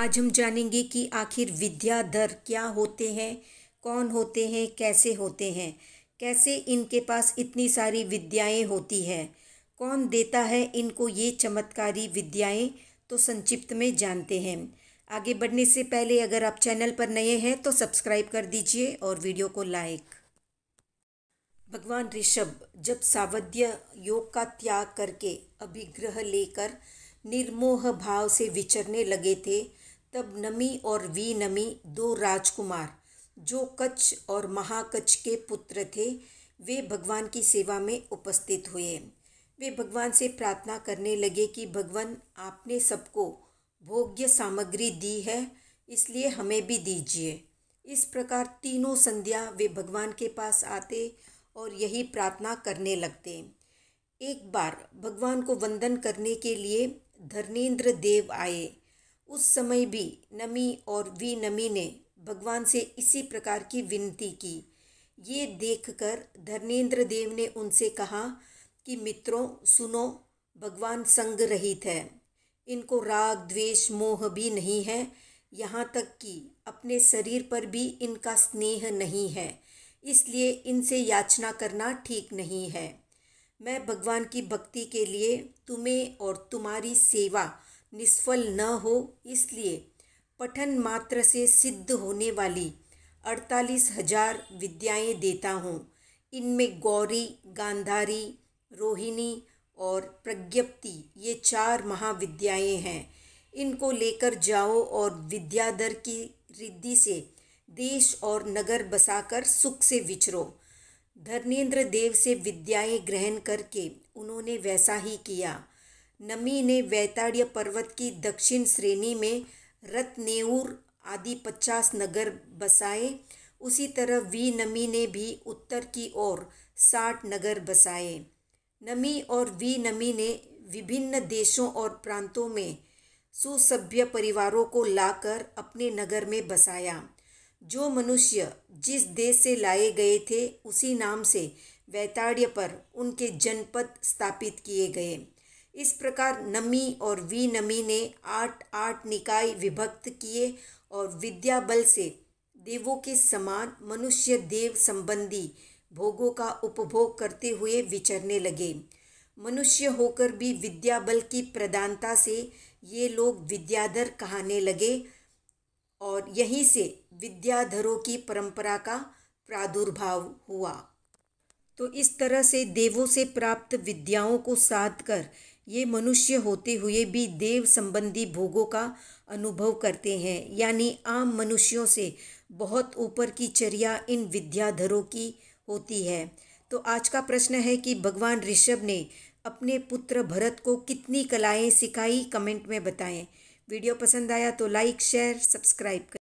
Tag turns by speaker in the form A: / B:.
A: आज हम जानेंगे कि आखिर विद्याधर क्या होते हैं कौन होते हैं कैसे होते हैं कैसे इनके पास इतनी सारी विद्याएं होती हैं कौन देता है इनको ये चमत्कारी विद्याएं तो संक्षिप्त में जानते हैं आगे बढ़ने से पहले अगर आप चैनल पर नए हैं तो सब्सक्राइब कर दीजिए और वीडियो को लाइक भगवान ऋषभ जब सावध्य योग का त्याग करके अभिग्रह लेकर निर्मोह भाव से विचरने लगे थे तब नमी और वी नमी दो राजकुमार जो कच्छ और महाकच्छ के पुत्र थे वे भगवान की सेवा में उपस्थित हुए वे भगवान से प्रार्थना करने लगे कि भगवान आपने सबको भोग्य सामग्री दी है इसलिए हमें भी दीजिए इस प्रकार तीनों संध्या वे भगवान के पास आते और यही प्रार्थना करने लगते एक बार भगवान को वंदन करने के लिए धर्मेंद्र देव आए उस समय भी नमी और विनमी ने भगवान से इसी प्रकार की विनती की ये देखकर धर्मेंद्र देव ने उनसे कहा कि मित्रों सुनो भगवान संग रहित है इनको राग द्वेष मोह भी नहीं है यहाँ तक कि अपने शरीर पर भी इनका स्नेह नहीं है इसलिए इनसे याचना करना ठीक नहीं है मैं भगवान की भक्ति के लिए तुम्हें और तुम्हारी सेवा निष्फल न हो इसलिए पठन मात्र से सिद्ध होने वाली अड़तालीस हजार विद्याएँ देता हूँ इनमें गौरी गांधारी रोहिणी और प्रज्ञप्ति ये चार महाविद्याएं हैं इनको लेकर जाओ और विद्याधर की रिद्धि से देश और नगर बसाकर सुख से विचरो धर्मेंद्र देव से विद्याएं ग्रहण करके उन्होंने वैसा ही किया नमी ने वैताड़्य पर्वत की दक्षिण श्रेणी में रत्नेऊर आदि पचास नगर बसाए उसी तरह वी नमी ने भी उत्तर की ओर साठ नगर बसाए नमी और वी नमी ने विभिन्न देशों और प्रांतों में सुसभ्य परिवारों को लाकर अपने नगर में बसाया जो मनुष्य जिस देश से लाए गए थे उसी नाम से वैताड़्य पर उनके जनपद स्थापित किए गए इस प्रकार नमी और विनमी ने आठ आठ निकाय विभक्त किए और विद्या बल से देवों के समान मनुष्य देव संबंधी भोगों का उपभोग करते हुए विचरने लगे मनुष्य होकर भी विद्या बल की प्रधानता से ये लोग विद्याधर कहने लगे और यहीं से विद्याधरों की परंपरा का प्रादुर्भाव हुआ तो इस तरह से देवों से प्राप्त विद्याओं को साध कर ये मनुष्य होते हुए भी देव संबंधी भोगों का अनुभव करते हैं यानी आम मनुष्यों से बहुत ऊपर की चर्या इन विद्याधरों की होती है तो आज का प्रश्न है कि भगवान ऋषभ ने अपने पुत्र भरत को कितनी कलाएं सिखाई कमेंट में बताएं वीडियो पसंद आया तो लाइक शेयर सब्सक्राइब करें